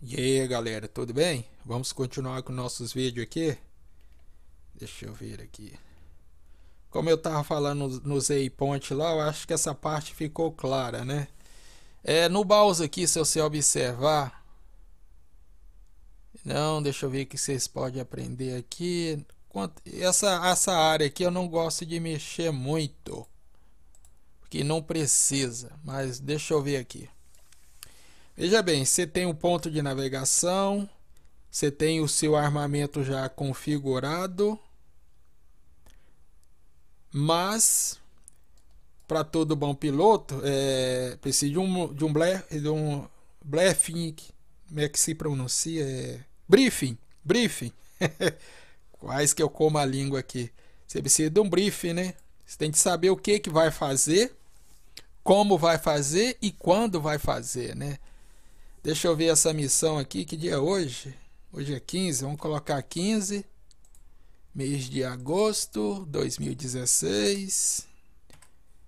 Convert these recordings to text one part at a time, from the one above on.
E aí galera, tudo bem? Vamos continuar com nossos vídeos aqui? Deixa eu ver aqui. Como eu tava falando no Z-Point lá, eu acho que essa parte ficou clara, né? É, no Bowser aqui, se você observar... Não, deixa eu ver o que vocês podem aprender aqui. Essa, essa área aqui eu não gosto de mexer muito. Porque não precisa, mas deixa eu ver aqui. Veja bem, você tem um ponto de navegação, você tem o seu armamento já configurado, mas para todo bom piloto é, precisa de um de um blefe, de um blefing, como é que se pronuncia? É, briefing, briefing. Quase que eu como a língua aqui. Você precisa de um briefing, né? Você tem que saber o que que vai fazer, como vai fazer e quando vai fazer, né? Deixa eu ver essa missão aqui. Que dia é hoje? Hoje é 15. Vamos colocar 15. Mês de agosto 2016.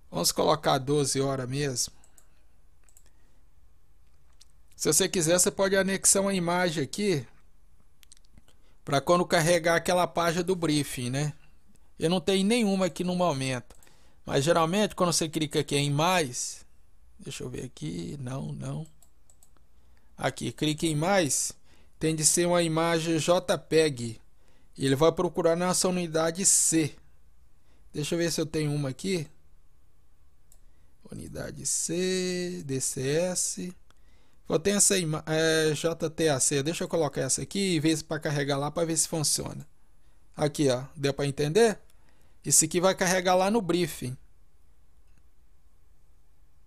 Vamos colocar 12 horas mesmo. Se você quiser, você pode anexar uma imagem aqui para quando carregar aquela página do briefing, né? Eu não tenho nenhuma aqui no momento, mas geralmente quando você clica aqui em mais, deixa eu ver aqui, não, não. Aqui, clique em mais, tem de ser uma imagem JPEG. Ele vai procurar nessa unidade C. Deixa eu ver se eu tenho uma aqui. Unidade C, DCS. Vou ter essa é, JTAC. Deixa eu colocar essa aqui e ver se para carregar lá para ver se funciona. Aqui, ó. Deu para entender? Isso aqui vai carregar lá no briefing.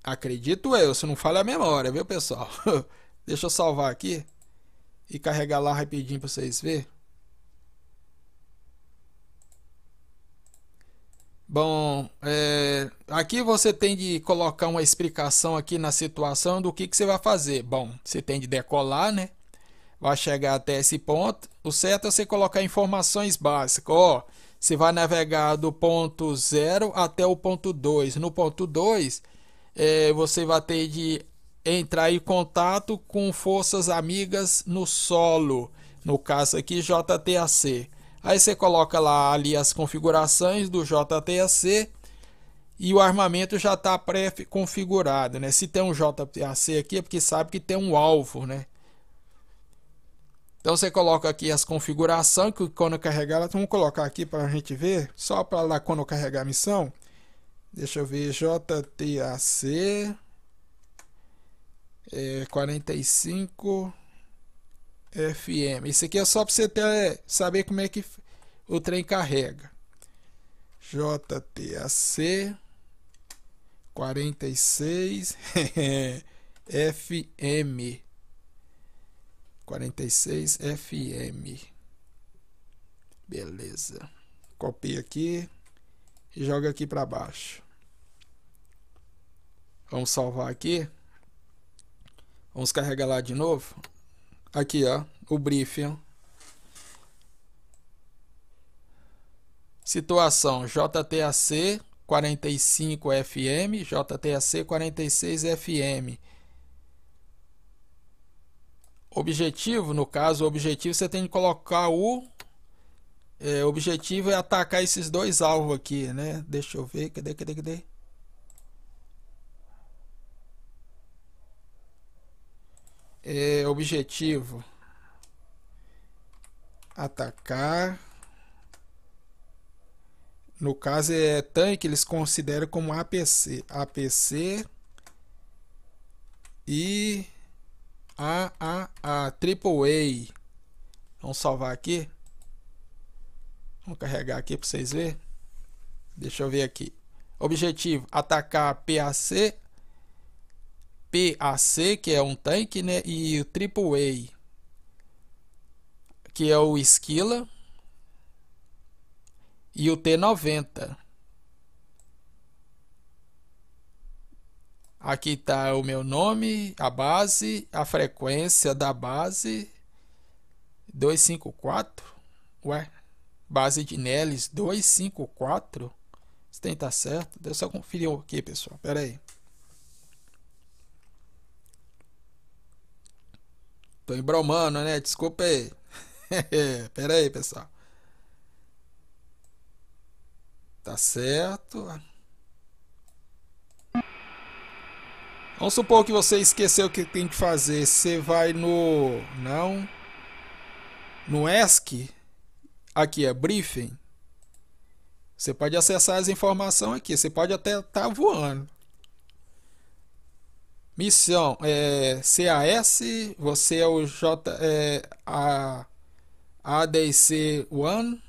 Acredito eu, se não falha a memória, viu, pessoal? Deixa eu salvar aqui e carregar lá rapidinho para vocês verem. Bom, é, aqui você tem de colocar uma explicação aqui na situação do que, que você vai fazer. Bom, você tem de decolar, né? Vai chegar até esse ponto. O certo é você colocar informações básicas. Ó, você vai navegar do ponto 0 até o ponto 2. No ponto 2, é, você vai ter de entrar em contato com forças amigas no solo, no caso aqui JTAC. Aí você coloca lá ali as configurações do JTAC e o armamento já está pré-configurado, né? Se tem um JTAC aqui é porque sabe que tem um alvo, né? Então você coloca aqui as configurações que quando carregar, vamos colocar aqui para a gente ver, só para lá quando carregar a missão. Deixa eu ver, JTAC é, 45 FM. Isso aqui é só para você ter, saber como é que o trem carrega. JTAC 46 FM. 46 FM. Beleza. Copia aqui e joga aqui para baixo. Vamos salvar aqui. Vamos carregar lá de novo. Aqui, ó, o briefing. Situação JTAC 45 FM, JTAC 46 FM. Objetivo, no caso, o objetivo você tem que colocar o é, objetivo é atacar esses dois alvos aqui, né? Deixa eu ver, cadê, cadê, cadê? É, objetivo atacar no caso é tanque eles consideram como APC APC e AAA Triple A vamos salvar aqui vamos carregar aqui para vocês verem deixa eu ver aqui objetivo atacar PAC PAC, que é um tanque, né? E o Triple A, que é o Esquila. E o T90. Aqui tá o meu nome, a base, a frequência da base 254. Ué, base de Nelis 254. Isso tem que tá certo. Deixa eu só conferir aqui, pessoal. Pera aí. Tô embromando, né? Desculpa aí. Pera aí, pessoal. Tá certo. Vamos supor que você esqueceu o que tem que fazer. Você vai no. Não. No ESC. Aqui é briefing. Você pode acessar as informações aqui. Você pode até estar tá voando. Missão, é, CAS, você é o J, é, a, ADC One,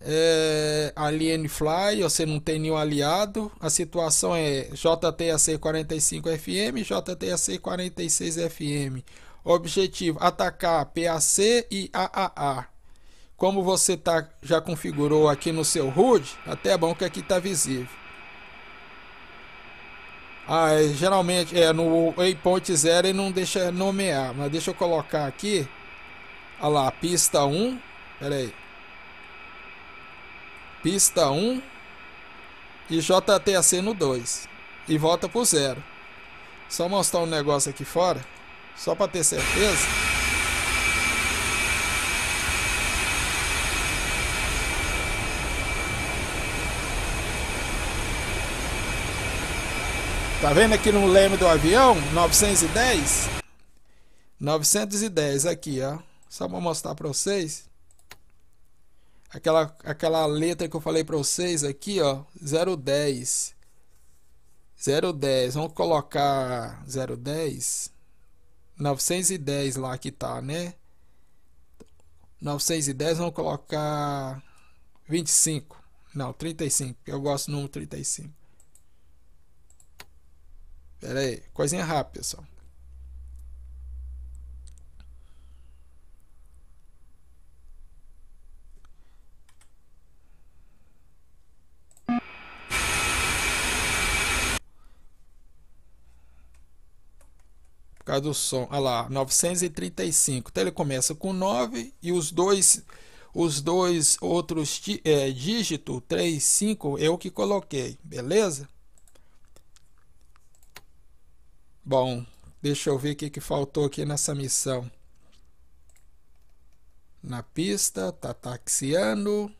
é, Alien Fly, você não tem nenhum aliado. A situação é JTAC 45 FM, JTAC 46 FM. Objetivo: atacar PAC e AAA. Como você tá, já configurou aqui no seu HUD, até é bom que aqui está visível. Ah, é, geralmente é no waypoint 0 e não deixa nomear, mas deixa eu colocar aqui. Olha lá, pista 1. Pera aí. Pista 1 e JTAC no 2. E volta pro 0. Só mostrar um negócio aqui fora, só para ter certeza. Tá vendo aqui no leme do avião? 910? 910 aqui, ó. Só para mostrar para vocês. Aquela, aquela letra que eu falei para vocês aqui, ó. 010. 010. Vamos colocar 010. 910 lá que tá, né? 910, vamos colocar 25. Não, 35. Eu gosto do número 35. Pera aí, coisinha rápida, pessoal. Por causa do som. Olha lá, 935. Então ele começa com 9 e os dois os dois outros é, dígitos, 3, 5, eu que coloquei, beleza? Bom, deixa eu ver o que, que faltou aqui nessa missão. Na pista, tá taxiano.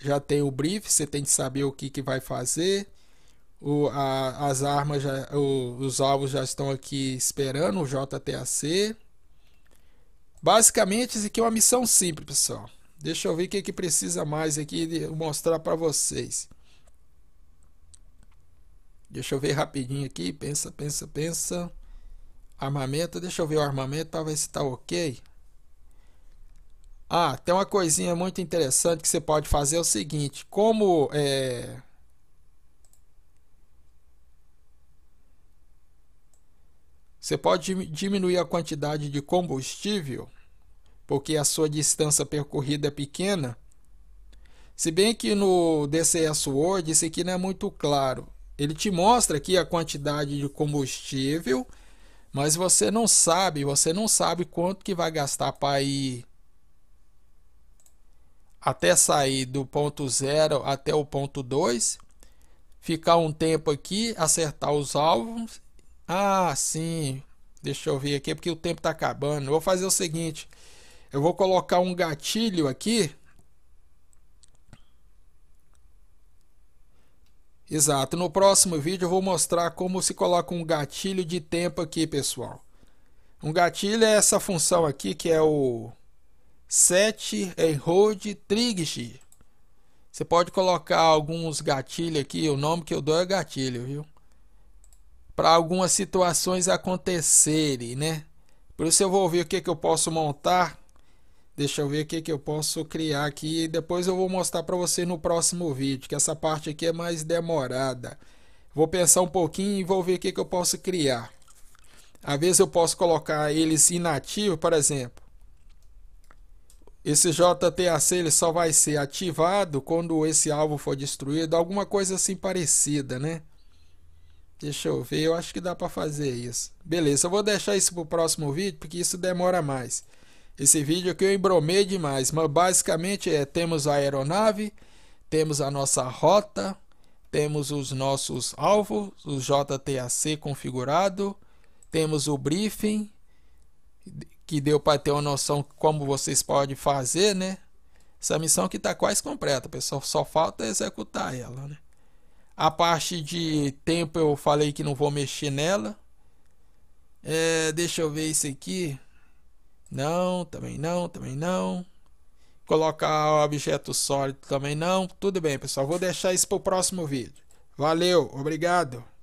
Já tem o brief, você tem que saber o que, que vai fazer. O, a, as armas, já, o, os alvos já estão aqui esperando, o JTAC. Basicamente, isso aqui é uma missão simples, pessoal. Deixa eu ver o que, que precisa mais aqui de mostrar para vocês. Deixa eu ver rapidinho aqui. Pensa, pensa, pensa. Armamento. Deixa eu ver o armamento para ver se está ok. Ah, tem uma coisinha muito interessante que você pode fazer é o seguinte. Como é... Você pode diminuir a quantidade de combustível, porque a sua distância percorrida é pequena. Se bem que no DCS World isso aqui não é muito claro. Ele te mostra aqui a quantidade de combustível, mas você não sabe, você não sabe quanto que vai gastar para ir até sair do ponto zero até o ponto 2, ficar um tempo aqui, acertar os alvos. Ah, sim. Deixa eu ver aqui porque o tempo está acabando. vou fazer o seguinte, eu vou colocar um gatilho aqui Exato. No próximo vídeo eu vou mostrar como se coloca um gatilho de tempo aqui, pessoal. Um gatilho é essa função aqui que é o set hold trig. Você pode colocar alguns gatilhos aqui, o nome que eu dou é gatilho, viu? Para algumas situações acontecerem, né? Por isso eu vou ver o que, que eu posso montar Deixa eu ver o que, que eu posso criar aqui. Depois eu vou mostrar para você no próximo vídeo, que essa parte aqui é mais demorada. Vou pensar um pouquinho e vou ver o que, que eu posso criar. Às vezes eu posso colocar eles inativos, por exemplo. Esse JTAC ele só vai ser ativado quando esse alvo for destruído. Alguma coisa assim parecida, né? Deixa eu ver, eu acho que dá para fazer isso. Beleza, eu vou deixar isso para o próximo vídeo, porque isso demora mais. Esse vídeo aqui eu embromei demais, mas basicamente é, temos a aeronave, temos a nossa rota, temos os nossos alvos, o JTAC configurado, temos o briefing, que deu para ter uma noção como vocês podem fazer, né? Essa missão que está quase completa, pessoal, só falta executar ela, né? A parte de tempo eu falei que não vou mexer nela. É, deixa eu ver isso aqui. Não, também não, também não. Colocar objeto sólido também não. Tudo bem, pessoal. Vou deixar isso para o próximo vídeo. Valeu, obrigado.